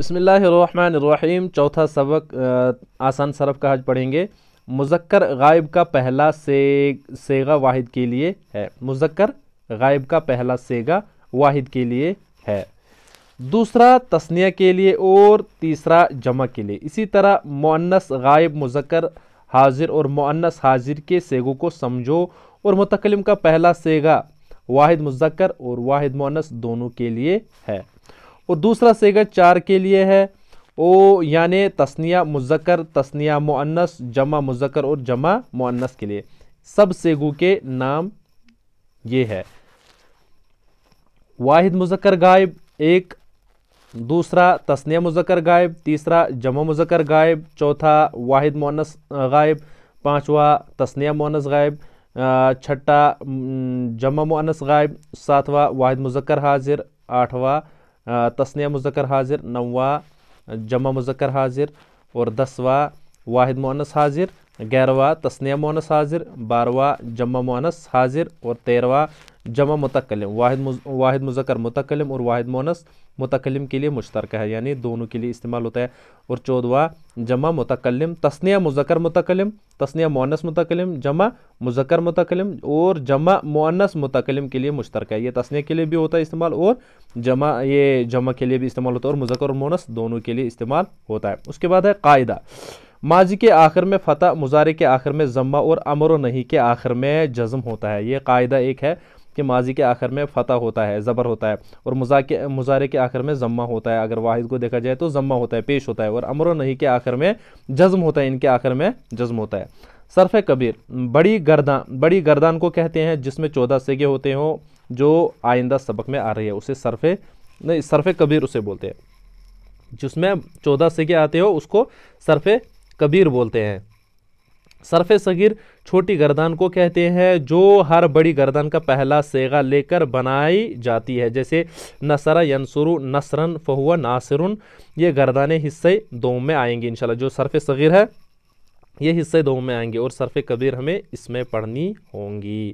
बसमीम चौथा सबक आसान सरफ का आज पढ़ेंगे मुजक्कर गायब का पहला से सेगा वाहिद के लिए है मुजक्कर गायब का पहला सेगा वाहिद के लिए है दूसरा तस्निया के लिए और तीसरा जमा के लिए इसी तरह मुनस गायब मुजक्कर हाजिर और मुनस हाजिर के सेगों को समझो और मुतकलम का पहला सेगा वाहिद मुजक्कर और वाहिद मुनस दोनों के लिए है और दूसरा सेगा चार के लिए है ओ यानि तस्निया मुजक्र तस्निया मुअन्नस जमा मुजक्र और जमा मुअन्नस के लिए सब सेगू के नाम ये है वाहिद मुजक्र गायब एक दूसरा तस्निया मुजक्र गायब तीसरा जमा मुजक्र गायब चौथा वाहिद मुअन्नस गायब पाँचवा तस्निया मुअन्नस गायब छठा जमा मुअन्नस गायब सातवा वाहिद मुजक्र हाजिर आठवा तस्निया मुजक्र हाजिर नवा जमा मुजक्र हाजिर और दसवा वाहिद मोनस हाजिर ग्यारहवा तस्निया मोनस हाजिर बारवा जमा मोनस हाजिर और तेरहवा जमा मुतकलम वाहिद मुज, वाहिद मुजक्र मुतकलम और वाहिद मोनस मुतकलम के लिए मुश्तरक है यानी दोनों के लिए इस्तेमाल होता है और चौदवा जमा मुतकलम तस्निया मुजक्र मुतकलम तस्निया मोनस मुतकलम जमा मुजक्र मुतकलम और जमा मोनस मुतकलम के लिए मुश्तरक है ये तस्निया के लिए भी होता है इस्तेमाल और जमा ये जमा के लिए भी इस्तेमाल होता है और मुजक्र और मोनस दोनों के लिए इस्तेमाल होता है उसके बाद है कायदा माजी के आखिर में फ़तह मुजारे के आखिर में जम्मा और अमर नहीं के आखिर में जज्म होता है ये कायदा एक है कि माजी के आखिर में फ़तः होता है ज़बर होता है और मुजा के मुजारे के आखिर में जम्मा होता है अगर वाहिद को देखा जाए तो जम्मा होता है पेश होता है और अमर नहीं के आखिर में जज्म होता है इनके आखिर में जज्म होता है सरफ़ कबीर बड़ी गर्दान बड़ी गर्दान को कहते हैं जिसमें चौदह सेगे होते हों जो आइंदा सबक में आ रही है उसे सरफ़ नहीं सरफ़ कबीर उसे बोलते हैं जिसमें चौदह सेगे आते हो उसको सरफ़ कबीर बोलते हैं सरफ सगीर छोटी गर्दान को कहते हैं जो हर बड़ी गर्दान का पहला सेगा लेकर बनाई जाती है जैसे नसरा यनसुरु नसरन फहुआ नासिरुन ये गर्दाने हिस्से दो में आएंगे इंशाल्लाह जो सरफ सगीर है ये हिस्से दो में आएंगे और सरफ कबीर हमें इसमें पढ़नी होंगी